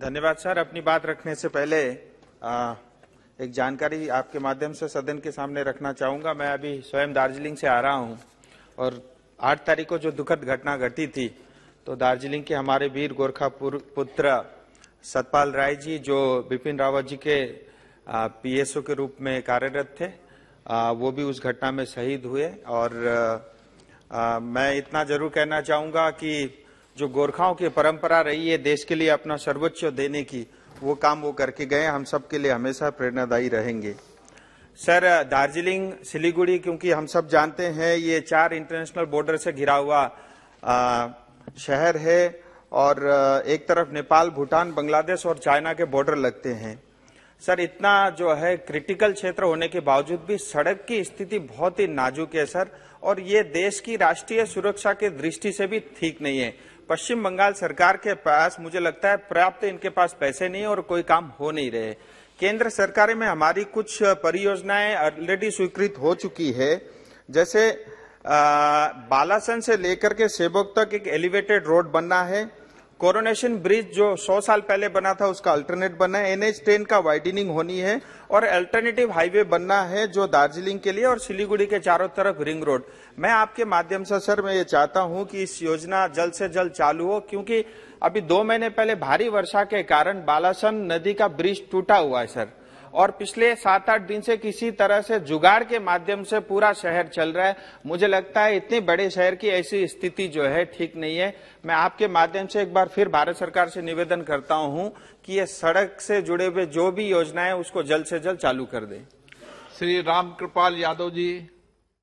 धन्यवाद सर अपनी बात रखने से पहले आ, एक जानकारी आपके माध्यम से सदन के सामने रखना चाहूंगा मैं अभी स्वयं दार्जिलिंग से आ रहा हूं और आठ तारीख को जो दुखद घटना घटी थी तो दार्जिलिंग के हमारे वीर गोरखा पुत्र सतपाल राय जी जो बिपिन रावत जी के पीएसओ के रूप में कार्यरत थे आ, वो भी उस घटना में शहीद हुए और आ, आ, मैं इतना जरूर कहना चाहूँगा कि जो गोरखाओं की परंपरा रही है देश के लिए अपना सर्वोच्च देने की वो काम वो करके गए हम सब के लिए हमेशा प्रेरणादायी रहेंगे सर दार्जिलिंग सिलीगुड़ी क्योंकि हम सब जानते हैं ये चार इंटरनेशनल बॉर्डर से घिरा हुआ आ, शहर है और एक तरफ नेपाल भूटान बांग्लादेश और चाइना के बॉर्डर लगते हैं सर इतना जो है क्रिटिकल क्षेत्र होने के बावजूद भी सड़क की स्थिति बहुत ही नाजुक है सर और ये देश की राष्ट्रीय सुरक्षा के दृष्टि से भी ठीक नहीं है पश्चिम बंगाल सरकार के पास मुझे लगता है पर्याप्त इनके पास पैसे नहीं और कोई काम हो नहीं रहे केंद्र सरकार में हमारी कुछ परियोजनाएं ऑलरेडी स्वीकृत हो चुकी है जैसे बालासन से लेकर के सेबोक तक एक एलिवेटेड रोड बनना है कोरोनेशन ब्रिज जो 100 साल पहले बना था उसका अल्टरनेट बनना है एनएच टेन का वाइडनिंग होनी है और अल्टरनेटिव हाईवे बनना है जो दार्जिलिंग के लिए और सिलीगुड़ी के चारों तरफ रिंग रोड मैं आपके माध्यम से सर मैं ये चाहता हूं कि इस योजना जल्द से जल्द चालू हो क्योंकि अभी दो महीने पहले भारी वर्षा के कारण बालासन नदी का ब्रिज टूटा हुआ है सर और पिछले सात आठ दिन से किसी तरह से जुगाड़ के माध्यम से पूरा शहर चल रहा है मुझे लगता है इतने बड़े शहर की ऐसी स्थिति जो है ठीक नहीं है मैं आपके माध्यम से एक बार फिर भारत सरकार से निवेदन करता हूं कि ये सड़क से जुड़े हुए जो भी योजना है उसको जल्द से जल्द चालू कर दें श्री रामकृपाल यादव जी